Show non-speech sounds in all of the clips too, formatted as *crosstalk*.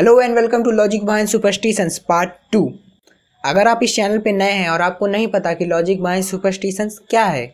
hello and welcome to logic behind superstitions part two अगर आप इस चैनल पर नए हैं और आपको नहीं पता कि लॉजिक बाइन सुपरस्टिशंस क्या है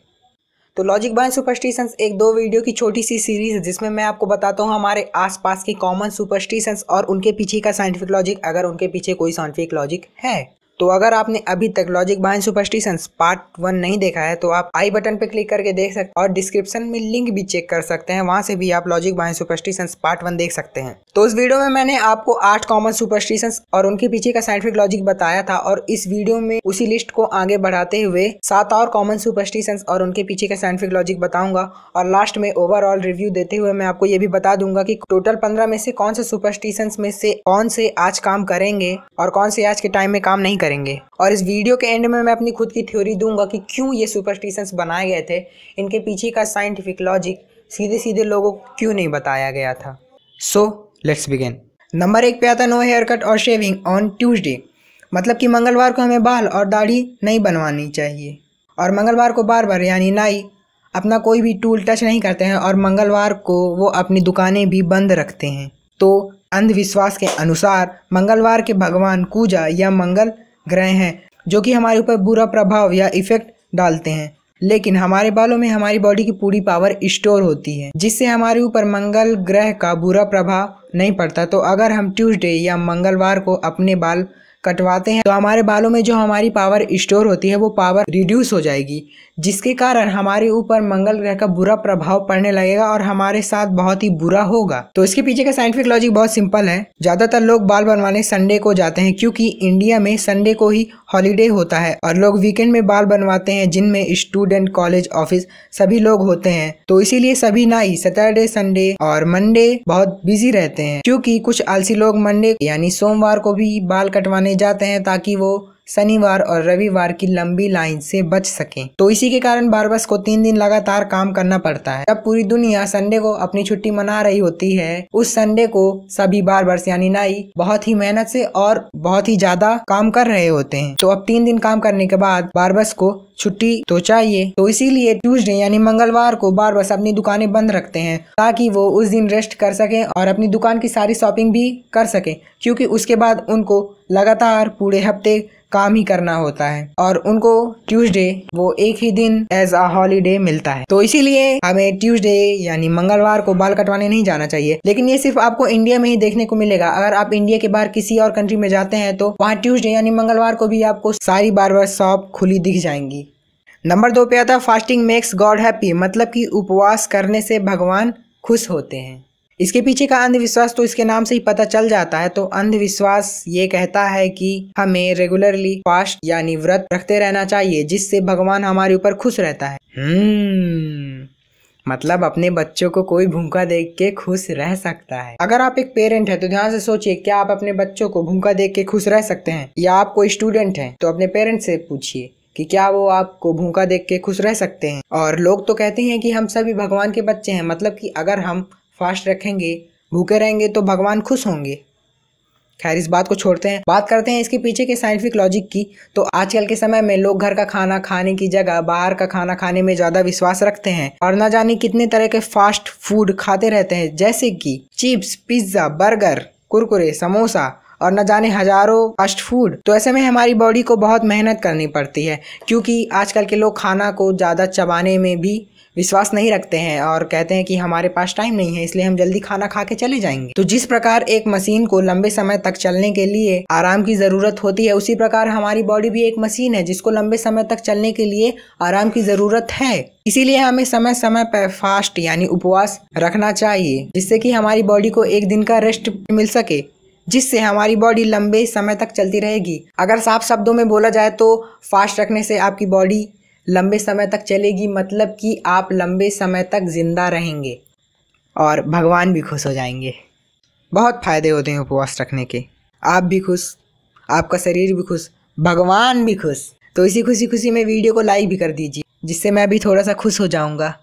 तो लॉजिक बाइन सुपरस्टिशंस एक दो वीडियो की छोटी सी सीरीज़ है जिसमें मैं आपको बताता हूँ हमारे आसपास की कॉमन सुपरस्टिशंस और उनके पीछे का साइंटिफिक लॉजिक अगर उनके पीछे कोई साइंटिफिक लॉजिक है तो अगर आपने अभी तक लॉजिक बाइन सुपरस्टिशन पार्ट वन नहीं देखा है तो आप आई बटन पे क्लिक करके देख सकते और डिस्क्रिप्शन में लिंक भी चेक कर सकते हैं वहां से भी आप लॉजिक बाइन सुपरस्टिशन पार्ट वन देख सकते हैं तो इस वीडियो में मैंने आपको आठ कॉमन सुपरस्टिशन और उनके पीछे का साइंटिफिक लॉजिक बताया था और इस वीडियो में उसी लिस्ट को आगे बढ़ाते हुए सात और कॉमन सुपरस्टिशन और उनके पीछे का साइंटिफिक लॉजिक बताऊंगा और लास्ट में ओवरऑल रिव्यू देते हुए मैं आपको ये भी बता दूंगा की टोटल पंद्रह में से कौन से सुपरस्टिशन में से कौन से आज काम करेंगे और कौन से आज के टाइम में काम नहीं करेंगे और इस वीडियो के एंड में मैं अपनी खुद की थ्योरी दूंगा कि क्यों ये सुपरस्टिशंस बनाए गए थे इनके पीछे का साइंटिफिक लॉजिक सीधे सीधे लोगों को क्यों नहीं बताया गया था सो लेट्स बिगेन नंबर एक पे आता नो हेयर कट और शेविंग ऑन ट्यूजडे मतलब कि मंगलवार को हमें बाल और दाढ़ी नहीं बनवानी चाहिए और मंगलवार को बार बार यानी नाई अपना कोई भी टूल टच नहीं करते हैं और मंगलवार को वो अपनी दुकानें भी बंद रखते हैं तो अंधविश्वास के अनुसार मंगलवार के भगवान कूजा या मंगल ग्रह हैं जो कि हमारे ऊपर बुरा प्रभाव या इफेक्ट डालते हैं लेकिन हमारे बालों में हमारी बॉडी की पूरी पावर स्टोर होती है जिससे हमारे ऊपर मंगल ग्रह का बुरा प्रभाव नहीं पड़ता तो अगर हम ट्यूसडे या मंगलवार को अपने बाल कटवाते हैं तो हमारे बालों में जो हमारी पावर स्टोर होती है वो पावर रिड्यूस हो जाएगी जिसके कारण हमारे ऊपर मंगल ग्रह का बुरा प्रभाव पड़ने लगेगा और हमारे साथ बहुत ही बुरा होगा तो इसके पीछे का साइंटिफिक लॉजिक बहुत सिंपल है ज़्यादातर लोग बाल बनवाने संडे को जाते हैं क्योंकि इंडिया में संडे को ही हॉलीडे होता है और लोग वीकेंड में बाल बनवाते हैं जिनमें स्टूडेंट कॉलेज ऑफिस सभी लोग होते हैं तो इसीलिए सभी ना ही सैटरडे संडे और मंडे बहुत बिजी रहते हैं क्योंकि कुछ आलसी लोग मंडे यानी सोमवार को भी बाल कटवाने जाते हैं ताकि वो शनिवार और रविवार की लंबी लाइन से बच सकें तो इसी के कारण बारबस को तीन दिन लगातार काम करना पड़ता है जब पूरी दुनिया संडे को अपनी छुट्टी मना रही होती है उस संडे को सभी बारबर्स यानी नाई बहुत ही मेहनत से और बहुत ही ज्यादा काम कर रहे होते हैं तो अब तीन दिन काम करने के बाद बारबस को छुट्टी तो चाहिए तो इसीलिए ट्यूसडे यानी मंगलवार को बार बस अपनी दुकानें बंद रखते हैं ताकि वो उस दिन रेस्ट कर सकें और अपनी दुकान की सारी शॉपिंग भी कर सकें क्योंकि उसके बाद उनको लगातार पूरे हफ्ते काम ही करना होता है और उनको ट्यूसडे वो एक ही दिन एज अ हॉलीडे मिलता है तो इसीलिए हमें ट्यूसडे यानी मंगलवार को बाल कटवाने नहीं जाना चाहिए लेकिन ये सिर्फ आपको इंडिया में ही देखने को मिलेगा अगर आप इंडिया के बाहर किसी और कंट्री में जाते हैं तो वहाँ ट्यूजडे यानी मंगलवार को भी आपको सारी बार बार शॉप खुली दिख जाएंगी नंबर दो पे आता फास्टिंग मेक्स गॉड हैप्पी मतलब कि उपवास करने से भगवान खुश होते हैं इसके पीछे का अंधविश्वास तो इसके नाम से ही पता चल जाता है तो अंधविश्वास ये कहता है कि हमें रेगुलरली फास्ट यानी व्रत रखते रहना चाहिए जिससे भगवान हमारे ऊपर खुश रहता है हम्म, मतलब अपने बच्चों को कोई भूखा देख के खुश रह सकता है अगर आप एक पेरेंट है तो ध्यान से सोचिए क्या आप अपने बच्चों को भूखा देख के खुश रह सकते हैं या आप कोई स्टूडेंट हैं तो अपने पेरेंट्स से पूछिए कि क्या वो आपको भूखा देख के खुश रह सकते हैं और लोग तो कहते हैं कि हम सभी भगवान के बच्चे हैं मतलब कि अगर हम फास्ट रखेंगे भूखे रहेंगे तो भगवान खुश होंगे खैर इस बात को छोड़ते हैं बात करते हैं इसके पीछे के साइंटिफिक लॉजिक की तो आजकल के समय में लोग घर का खाना खाने की जगह बाहर का खाना खाने में ज़्यादा विश्वास रखते हैं और न जाने कितने तरह के फास्ट फूड खाते रहते हैं जैसे कि chips pizza burger Kurkure samosa और न जाने हज़ारों फास्ट फूड तो ऐसे में हमारी बॉडी को बहुत मेहनत करनी पड़ती है क्योंकि आजकल के लोग खाना को ज़्यादा चबाने में भी विश्वास नहीं रखते हैं और कहते हैं कि हमारे पास टाइम नहीं है इसलिए हम जल्दी खाना खा के चले जाएंगे तो जिस प्रकार एक मशीन को लंबे समय तक चलने के लिए आराम की ज़रूरत होती है उसी प्रकार हमारी बॉडी भी एक मशीन है जिसको लंबे समय तक चलने के लिए आराम की ज़रूरत है इसीलिए हमें समय समय पर फास्ट यानी उपवास रखना चाहिए जिससे कि हमारी बॉडी को एक दिन का रेस्ट मिल सके जिससे हमारी बॉडी लंबे समय तक चलती रहेगी अगर साफ शब्दों में बोला जाए तो फास्ट रखने से आपकी बॉडी लंबे समय तक चलेगी मतलब कि आप लंबे समय तक ज़िंदा रहेंगे और भगवान भी खुश हो जाएंगे बहुत फ़ायदे होते हैं उपवास रखने के आप भी खुश आपका शरीर भी खुश भगवान भी खुश तो इसी खुशी खुशी में वीडियो को लाइक भी कर दीजिए जिससे मैं भी थोड़ा सा खुश हो जाऊँगा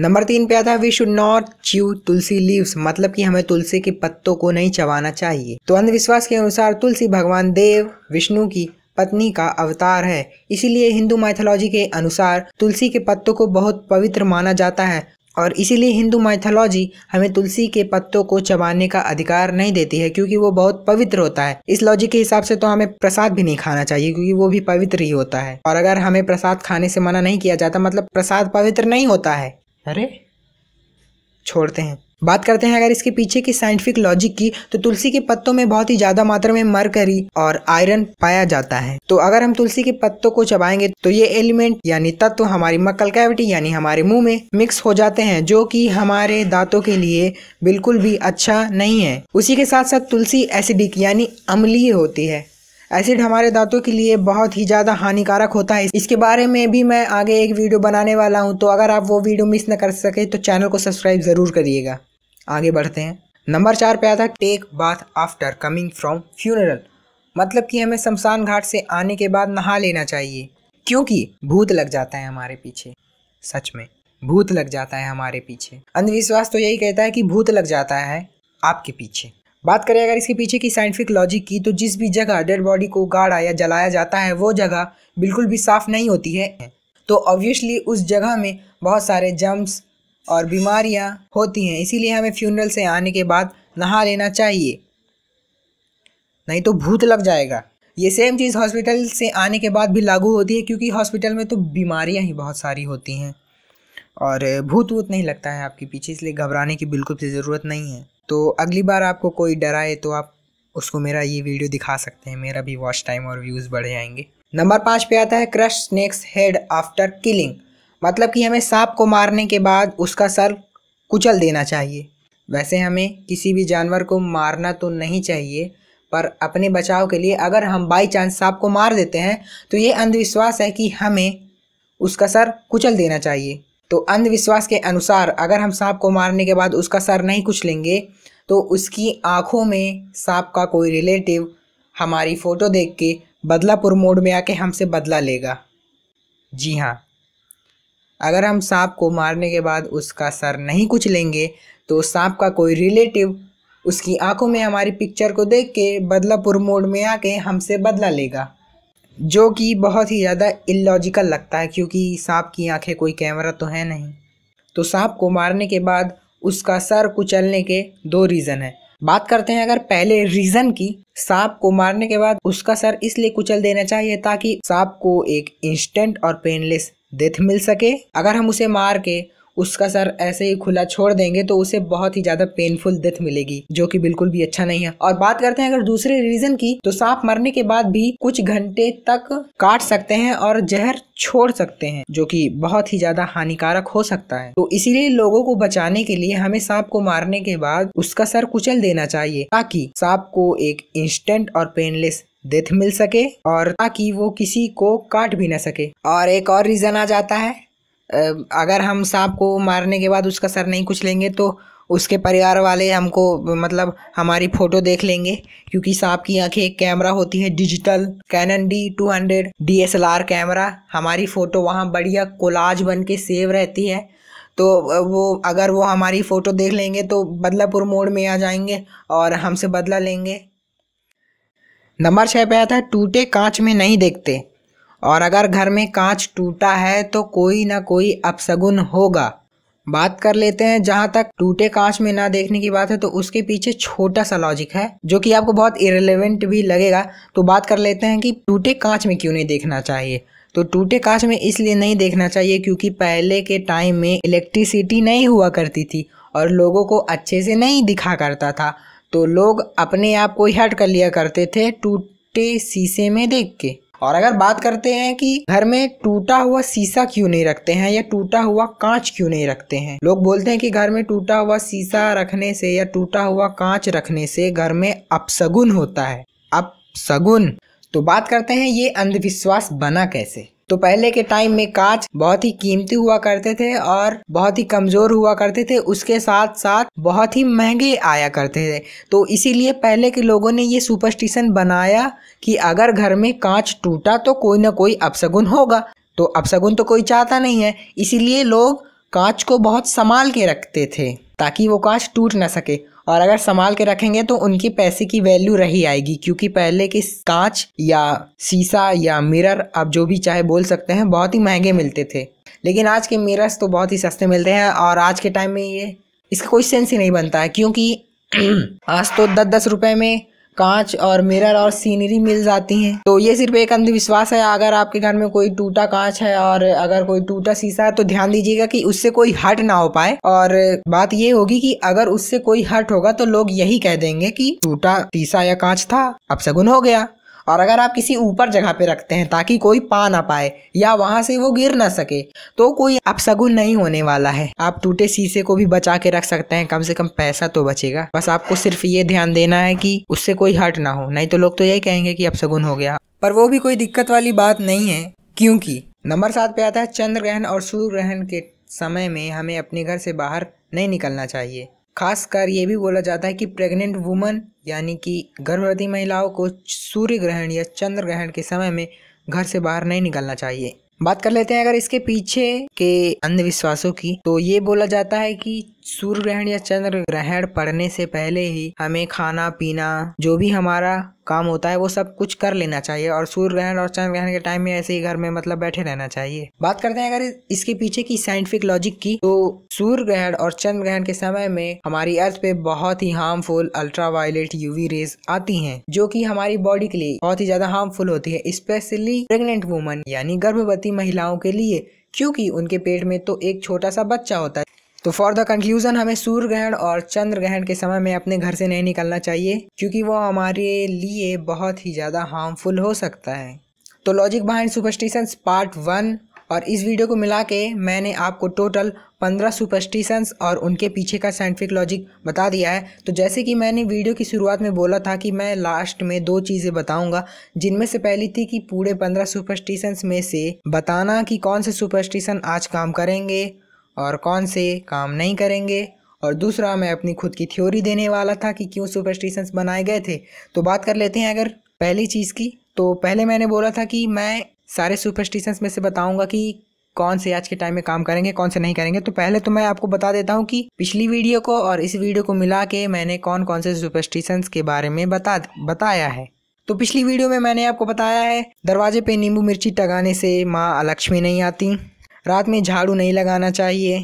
नंबर तीन पे आता है we should not chew tulsi leaves मतलब कि हमें तुलसी के पत्तों को नहीं चबाना चाहिए तो अंधविश्वास के अनुसार तुलसी भगवान देव विष्णु की पत्नी का अवतार है इसीलिए हिंदू माइथोलॉजी के अनुसार तुलसी के पत्तों को बहुत पवित्र माना जाता है और इसीलिए हिंदू माइथोलॉजी हमें तुलसी के पत्तों को चबाने का अधिकार नहीं देती है क्योंकि वो बहुत पवित्र होता है इस लॉजिक के हिसाब से तो हमें प्रसाद भी नहीं खाना चाहिए क्योंकि वो भी पवित्र ही होता है और अगर हमें प्रसाद खाने से मना नहीं किया जाता मतलब प्रसाद पवित्र नहीं होता है अरे छोड़ते हैं बात करते हैं अगर इसके पीछे की साइंटिफिक लॉजिक की तो तुलसी के पत्तों में बहुत ही ज्यादा मात्रा में मरकरी और आयरन पाया जाता है तो अगर हम तुलसी के पत्तों को चबाएंगे तो ये एलिमेंट यानी तत्व हमारी मक्कल कैविटी यानी हमारे मुंह में मिक्स हो जाते हैं जो कि हमारे दांतों के लिए बिल्कुल भी अच्छा नहीं है उसी के साथ साथ तुलसी एसिडिक यानी अम्लीय होती है एसिड हमारे दांतों के लिए बहुत ही ज़्यादा हानिकारक होता है इसके बारे में भी मैं आगे एक वीडियो बनाने वाला हूँ तो अगर आप वो वीडियो मिस न कर सके तो चैनल को सब्सक्राइब ज़रूर करिएगा आगे बढ़ते हैं नंबर चार पे आता है take bath after coming from funeral मतलब कि हमें शमशान घाट से आने के बाद नहा लेना चाहिए क्योंकि भूत लग जाता है हमारे पीछे सच में भूत लग जाता है हमारे पीछे अंधविश्वास तो यही कहता है कि भूत लग जाता है आपके पीछे बात करें अगर इसके पीछे की साइंटिफिक लॉजिक की तो जिस भी जगह डेड बॉडी को गाड़ा या जलाया जाता है वो जगह बिल्कुल भी साफ़ नहीं होती है तो ऑब्वियसली उस जगह में बहुत सारे जम्स और बीमारियां होती हैं इसीलिए हमें फ्यूनरल से आने के बाद नहा लेना चाहिए नहीं तो भूत लग जाएगा ये सेम चीज़ हॉस्पिटल से आने के बाद भी लागू होती है क्योंकि हॉस्पिटल में तो बीमारियां ही बहुत सारी होती हैं और भूत वूत नहीं लगता है आपके पीछे इसलिए घबराने की बिल्कुल भी ज़रूरत नहीं है तो अगली बार आपको कोई डराए तो आप उसको मेरा ये वीडियो दिखा सकते हैं मेरा भी वॉच टाइम और व्यूज़ बढ़ जाएंगे नंबर पाँच पे आता है crush snakes head after killing मतलब कि हमें सांप को मारने के बाद उसका सर कुचल देना चाहिए वैसे हमें किसी भी जानवर को मारना तो नहीं चाहिए पर अपने बचाव के लिए अगर हम बाई चांस सांप को मार देते हैं तो ये अंधविश्वास है कि हमें उसका सर कुचल देना चाहिए तो अंधविश्वास के अनुसार अगर हम सांप को मारने के बाद उसका सर नहीं कुछ लेंगे तो उसकी आँखों में सांप का कोई रिलेटिव हमारी फ़ोटो देख के बदलापुर मोड में आके हमसे बदला लेगा जी हाँ अगर हम सांप को मारने के बाद उसका सर नहीं कुछ लेंगे तो सांप का कोई रिलेटिव उसकी आंखों में हमारी पिक्चर को देख के बदलापुर मोड में आके हमसे बदला लेगा जो कि बहुत ही ज़्यादा इलॉजिकल लगता है क्योंकि सांप की आंखें कोई कैमरा तो है नहीं तो सांप को मारने के बाद उसका सर कुचलने के दो रीज़न है बात करते हैं अगर पहले रीज़न की सांप को मारने के बाद उसका सर इसलिए कुचल देना चाहिए ताकि सांप को एक इंस्टेंट और पेनलेस डेथ मिल सके अगर हम उसे मार के उसका सर ऐसे ही खुला छोड़ देंगे तो उसे बहुत ही ज़्यादा पेनफुल डेथ मिलेगी जो कि बिल्कुल भी अच्छा नहीं है और बात करते हैं अगर दूसरे रीजन की तो सांप मरने के बाद भी कुछ घंटे तक काट सकते हैं और जहर छोड़ सकते हैं जो कि बहुत ही ज़्यादा हानिकारक हो सकता है तो इसीलिए लोगों को बचाने के लिए हमें सांप को मारने के बाद उसका सर कुचल देना चाहिए ताकि सांप को एक इंस्टेंट और पेनलेस डेथ मिल सके और ताकि वो किसी को काट भी ना सके और एक और रीजन आ जाता है अगर हम सांप को मारने के बाद उसका सर नहीं कुछ लेंगे तो उसके परिवार वाले हमको मतलब हमारी फ़ोटो देख लेंगे क्योंकि सांप की आंखें एक कैमरा होती है digital Canon D two hundred D S L R camera हमारी फ़ोटो वहाँ बढ़िया कोलाज बन के सेव रहती है तो वो अगर वो हमारी फ़ोटो देख लेंगे तो बदलापुर मोड़ में आ जाएंगे और हमसे बदला लेंगे नंबर छः पे आता है टूटे कांच में नहीं देखते और अगर घर में कांच टूटा है तो कोई ना कोई अपसगुन होगा बात कर लेते हैं जहाँ तक टूटे कांच में ना देखने की बात है तो उसके पीछे छोटा सा लॉजिक है जो कि आपको बहुत इरेलीवेंट भी लगेगा तो बात कर लेते हैं कि टूटे कांच में क्यों नहीं देखना चाहिए तो टूटे कांच में इसलिए नहीं देखना चाहिए क्योंकि पहले के टाइम में इलेक्ट्रिसिटी नहीं हुआ करती थी और लोगों को अच्छे से नहीं दिखा करता था तो लोग अपने आप को हट कर लिया करते थे टूटे शीशे में देख के और अगर बात करते हैं कि घर में टूटा हुआ शीशा क्यों नहीं रखते हैं या टूटा हुआ कांच क्यों नहीं रखते हैं लोग बोलते हैं कि घर में टूटा हुआ शीशा रखने से या टूटा हुआ कांच रखने से घर में अपसगुन होता है अपसगुन तो बात करते हैं ये अंधविश्वास बना कैसे तो पहले के टाइम में कांच बहुत ही कीमती हुआ करते थे और बहुत ही कमजोर हुआ करते थे उसके साथ साथ बहुत ही महंगे आया करते थे तो इसीलिए पहले के लोगों ने ये सुपरस्टिशन बनाया कि अगर घर में कांच टूटा तो कोई ना कोई अपसगुन होगा तो अपसगुन तो कोई चाहता नहीं है इसीलिए लोग कांच को बहुत संभाल के रखते थे ताकि वो कांच टूट ना सके और अगर संभाल के रखेंगे तो उनकी पैसे की वैल्यू रही आएगी क्योंकि पहले के कांच या शीशा या मिरर आप जो भी चाहे बोल सकते हैं बहुत ही महंगे मिलते थे लेकिन आज के मिरर्स तो बहुत ही सस्ते मिलते हैं और आज के टाइम में ये इसका कोई सेंस ही नहीं बनता है क्योंकि *clears throat* आज तो दस दस रुपये में कांच और मिरर और सीनरी मिल जाती हैं तो ये सिर्फ एक अंधविश्वास है अगर आपके घर में कोई टूटा कांच है और अगर कोई टूटा शीशा है तो ध्यान दीजिएगा कि उससे कोई हट ना हो पाए और बात ये होगी कि अगर उससे कोई हट होगा तो लोग यही कह देंगे कि टूटा शीशा या कांच था अब सगुन हो गया और अगर आप किसी ऊपर जगह पे रखते हैं ताकि कोई पा ना पाए या वहां से वो गिर ना सके तो कोई अपसगुन नहीं होने वाला है आप टूटे शीशे को भी बचा के रख सकते हैं कम से कम पैसा तो बचेगा बस आपको सिर्फ ये ध्यान देना है कि उससे कोई हट ना हो नहीं तो लोग तो यही कहेंगे कि अपसगुन हो गया पर वो भी कोई दिक्कत वाली बात नहीं है क्योंकि नंबर सात पे आता है चंद्र ग्रहण और सूर्य ग्रहण के समय में हमें अपने घर से बाहर नहीं निकलना चाहिए खासकर ये भी बोला जाता है कि प्रेग्नेंट वुमन यानी कि गर्भवती महिलाओं को सूर्य ग्रहण या चंद्र ग्रहण के समय में घर से बाहर नहीं निकलना चाहिए बात कर लेते हैं अगर इसके पीछे के अंधविश्वासों की तो ये बोला जाता है कि सूर्य ग्रहण या चंद्र ग्रहण पड़ने से पहले ही हमें खाना पीना जो भी हमारा काम होता है वो सब कुछ कर लेना चाहिए और सूर्य ग्रहण और चंद्र ग्रहण के टाइम में ऐसे ही घर में मतलब बैठे रहना चाहिए बात करते हैं अगर इसके पीछे की साइंटिफिक लॉजिक की तो सूर्य ग्रहण और चंद्र ग्रहण के समय में हमारी अर्थ पे बहुत ही harmful ultraviolet UV rays आती है जो की हमारी बॉडी के लिए बहुत ही ज्यादा हार्मफुल होती है स्पेशली प्रेगनेंट वुमन यानी गर्भवती महिलाओं के लिए क्योंकि उनके पेट में तो एक छोटा सा बच्चा होता है तो फॉर द कंक्लूजन हमें सूर्य ग्रहण और चंद्र ग्रहण के समय में अपने घर से नहीं निकलना चाहिए क्योंकि वो हमारे लिए बहुत ही ज़्यादा हार्मफुल हो सकता है तो logic behind superstitions part one और इस वीडियो को मिला के मैंने आपको टोटल पंद्रह सुपरस्टिशंस और उनके पीछे का साइंटिफिक लॉजिक बता दिया है तो जैसे कि मैंने वीडियो की शुरुआत में बोला था कि मैं लास्ट में दो चीज़ें बताऊंगा जिनमें से पहली थी कि पूरे पंद्रह सुपरस्टिशंस में से बताना कि कौन से सुपरस्टिशन आज काम करेंगे और कौन से काम नहीं करेंगे और दूसरा मैं अपनी खुद की थ्योरी देने वाला था कि क्यों सुपरस्टिशंस बनाए गए थे तो बात कर लेते हैं अगर पहली चीज़ की तो पहले मैंने बोला था कि मैं सारे सुपरस्टिशंस में से बताऊंगा कि कौन से आज के टाइम में काम करेंगे कौन से नहीं करेंगे तो पहले तो मैं आपको बता देता हूँ कि पिछली वीडियो को और इस वीडियो को मिला के मैंने कौन कौन से सुपरस्टिशंस के बारे में बता बताया है तो पिछली वीडियो में मैंने आपको बताया है दरवाजे पे नींबू मिर्ची टगाने से माँ लक्ष्मी नहीं आती रात में झाड़ू नहीं लगाना चाहिए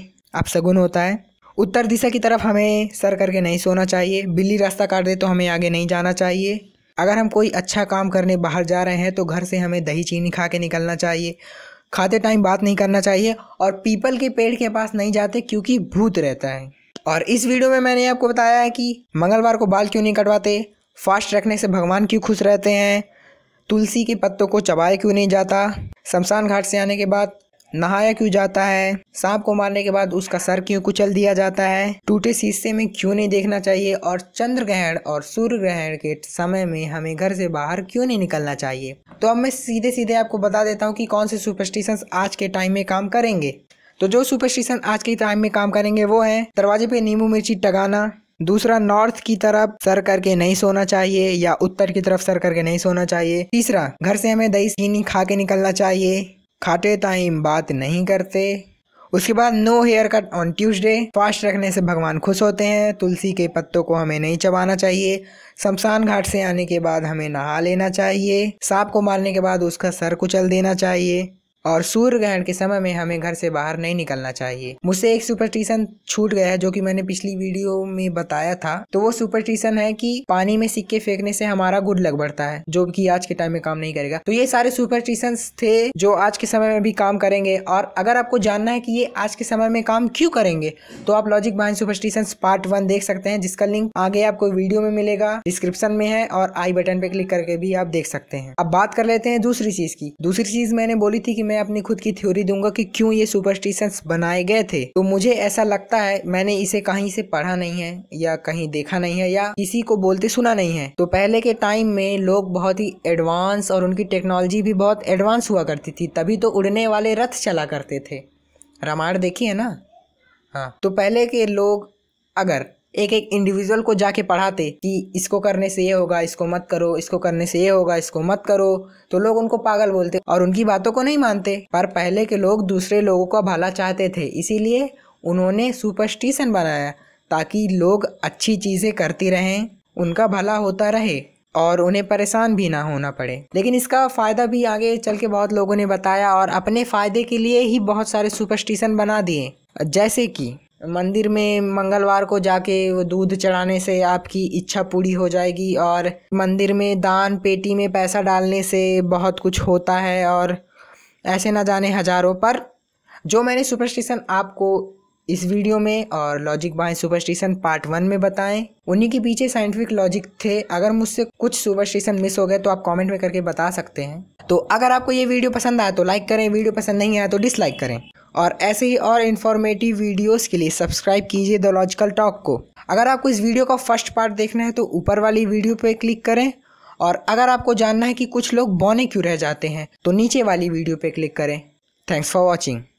सगुन होता है उत्तर दिशा की तरफ हमें सर करके नहीं सोना चाहिए बिल्ली रास्ता काट दे तो हमें आगे नहीं जाना चाहिए अगर हम कोई अच्छा काम करने बाहर जा रहे हैं तो घर से हमें दही चीनी खा के निकलना चाहिए खाते टाइम बात नहीं करना चाहिए और पीपल के पेड़ के पास नहीं जाते क्योंकि भूत रहता है और इस वीडियो में मैंने आपको बताया है कि मंगलवार को बाल क्यों नहीं कटवाते फास्ट रखने से भगवान क्यों खुश रहते हैं तुलसी के पत्तों को चबाया क्यों नहीं जाता शमशान घाट से आने के बाद नहाया क्यों जाता है सांप को मारने के बाद उसका सर क्यों कुचल दिया जाता है टूटे शीशे में क्यों नहीं देखना चाहिए और चंद्र ग्रहण और सूर्य ग्रहण के समय में हमें घर से बाहर क्यों नहीं निकलना चाहिए तो अब मैं सीधे सीधे आपको बता देता हूँ कि कौन से सुपरस्टिशन आज के टाइम में काम करेंगे तो जो सुपरस्टिशन आज के टाइम में काम करेंगे वो है दरवाजे पे नींबू मिर्ची टगाना दूसरा नॉर्थ की तरफ सर करके नहीं सोना चाहिए या उत्तर की तरफ सर करके नहीं सोना चाहिए तीसरा घर से हमें दही चीनी खा के निकलना चाहिए खाते टाइम बात नहीं करते उसके बाद no haircut on Tuesday fast रखने से भगवान खुश होते हैं तुलसी के पत्तों को हमें नहीं चबाना चाहिए शमशान घाट से आने के बाद हमें नहा लेना चाहिए सांप को मारने के बाद उसका सर कुचल देना चाहिए और सूर्य ग्रहण के समय में हमें घर से बाहर नहीं निकलना चाहिए मुझसे एक सुपरस्टिशन छूट गया है जो कि मैंने पिछली वीडियो में बताया था तो वो सुपरस्टिशन है कि पानी में सिक्के फेंकने से हमारा गुड लग बढ़ता है जो कि आज के टाइम में काम नहीं करेगा तो ये सारे सुपरस्टिशन थे जो आज के समय में भी काम करेंगे और अगर आपको जानना है कि ये आज के समय में काम क्यों करेंगे तो आप लॉजिक बाइन सुपरस्टिशन पार्ट वन देख सकते हैं जिसका लिंक आगे आपको वीडियो में मिलेगा डिस्क्रिप्शन में है और आई बटन पे क्लिक करके भी आप देख सकते हैं अब बात कर लेते हैं दूसरी चीज की दूसरी चीज मैंने बोली थी कि मैं अपनी खुद की थ्योरी दूंगा कि क्यों ये सुपरस्टिशंस बनाए गए थे तो मुझे ऐसा लगता है मैंने इसे कहीं से पढ़ा नहीं है या कहीं देखा नहीं है या किसी को बोलते सुना नहीं है तो पहले के टाइम में लोग बहुत ही एडवांस और उनकी टेक्नोलॉजी भी बहुत एडवांस हुआ करती थी तभी तो उड़ने वाले रथ चला करते थे रामायण देखी है ना हाँ तो पहले के लोग अगर एक एक इंडिविजुअल को जाके पढ़ाते कि इसको करने से ये होगा इसको मत करो इसको करने से ये होगा इसको मत करो तो लोग उनको पागल बोलते और उनकी बातों को नहीं मानते पर पहले के लोग दूसरे लोगों का भला चाहते थे इसीलिए उन्होंने सुपरस्टिशन बनाया ताकि लोग अच्छी चीज़ें करती रहें उनका भला होता रहे और उन्हें परेशान भी ना होना पड़े लेकिन इसका फ़ायदा भी आगे चल के बहुत लोगों ने बताया और अपने फ़ायदे के लिए ही बहुत सारे सुपरस्टिशन बना दिए जैसे कि मंदिर में मंगलवार को जाके वो दूध चढ़ाने से आपकी इच्छा पूरी हो जाएगी और मंदिर में दान पेटी में पैसा डालने से बहुत कुछ होता है और ऐसे ना जाने हज़ारों पर जो मैंने सुपरस्टिशन आपको इस वीडियो में और logic by superstition part one में बताएं उन्हीं के पीछे साइंटिफिक लॉजिक थे अगर मुझसे कुछ सुपरस्टिशन मिस हो गए तो आप कमेंट में करके बता सकते हैं तो अगर आपको ये वीडियो पसंद आया तो लाइक करें वीडियो पसंद नहीं आया तो डिसलाइक करें और ऐसे ही और इन्फॉर्मेटिव वीडियोस के लिए सब्सक्राइब कीजिए द लॉजिकल टॉक को अगर आपको इस वीडियो का फर्स्ट पार्ट देखना है तो ऊपर वाली वीडियो पर क्लिक करें और अगर आपको जानना है कि कुछ लोग बौने क्यों रह जाते हैं तो नीचे वाली वीडियो पर क्लिक करें थैंक्स फॉर वॉचिंग